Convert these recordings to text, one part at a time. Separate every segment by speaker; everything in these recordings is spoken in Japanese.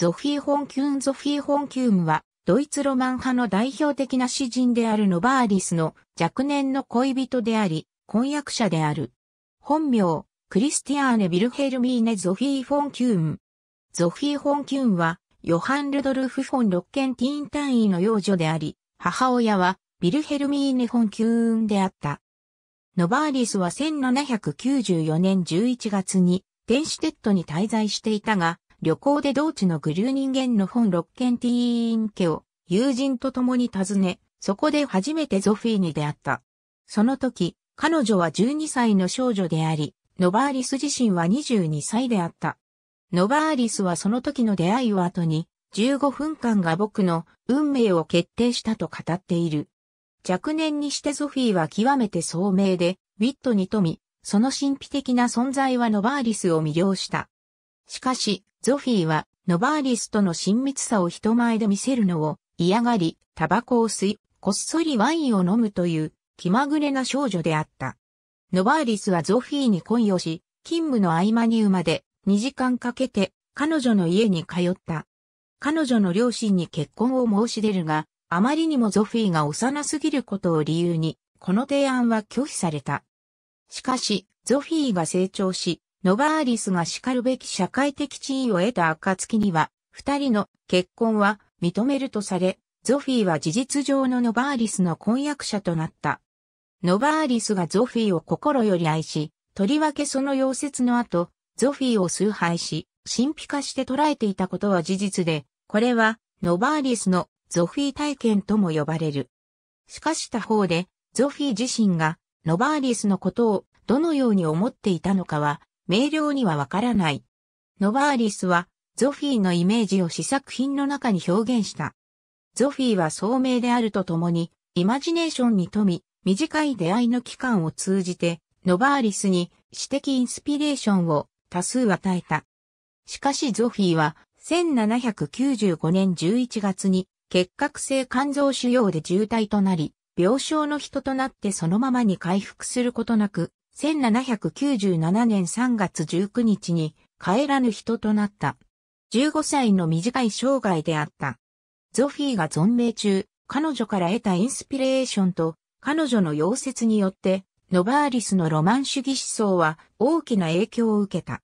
Speaker 1: ゾフィー・ホンキューン・ゾフィー・ホンキューンは、ドイツロマン派の代表的な詩人であるノバーリスの若年の恋人であり、婚約者である。本名、クリスティアーネ・ビルヘルミーネ・ゾフィー・フォン・キューン。ゾフィー・フォン・キューンは、ヨハン・ルドルフ・フォン・ロッケンティーン単位の幼女であり、母親は、ビルヘルミーネ・フォン・キューンであった。ノバーリスは1794年11月に、テンシュテットに滞在していたが、旅行で同地のグュー人間の本六軒ティーン家を友人と共に訪ね、そこで初めてゾフィーに出会った。その時、彼女は12歳の少女であり、ノバーリス自身は22歳であった。ノバーリスはその時の出会いを後に、15分間が僕の運命を決定したと語っている。若年にしてゾフィーは極めて聡明で、ウィットに富み、その神秘的な存在はノバーリスを魅了した。しかし、ゾフィーは、ノバーリスとの親密さを人前で見せるのを嫌がり、タバコを吸い、こっそりワインを飲むという気まぐれな少女であった。ノバーリスはゾフィーに恋をし、勤務の合間に生まで2時間かけて彼女の家に通った。彼女の両親に結婚を申し出るが、あまりにもゾフィーが幼すぎることを理由に、この提案は拒否された。しかし、ゾフィーが成長し、ノバーリスが叱るべき社会的地位を得た暁には、二人の結婚は認めるとされ、ゾフィーは事実上のノバーリスの婚約者となった。ノバーリスがゾフィーを心より愛し、とりわけその溶接の後、ゾフィーを崇拝し、神秘化して捉えていたことは事実で、これはノバーリスのゾフィー体験とも呼ばれる。しかし他方で、ゾフィー自身がノバーリスのことをどのように思っていたのかは明瞭にはわからない。ノバーリスは、ゾフィーのイメージを試作品の中に表現した。ゾフィーは聡明であるとともに、イマジネーションに富み、短い出会いの期間を通じて、ノバーリスに詩的インスピレーションを多数与えた。しかしゾフィーは、1795年11月に、結核性肝臓腫瘍で重体となり、病床の人となってそのままに回復することなく、1797年3月19日に帰らぬ人となった。15歳の短い生涯であった。ゾフィーが存命中、彼女から得たインスピレーションと、彼女の溶接によって、ノバーリスのロマン主義思想は大きな影響を受けた。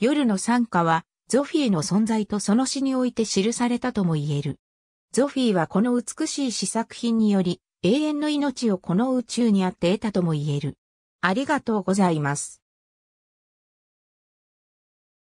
Speaker 1: 夜の参加は、ゾフィーの存在とその詩において記されたとも言える。ゾフィーはこの美しい試作品により、永遠の命をこの宇宙にあって得たとも言える。ありがとうございます。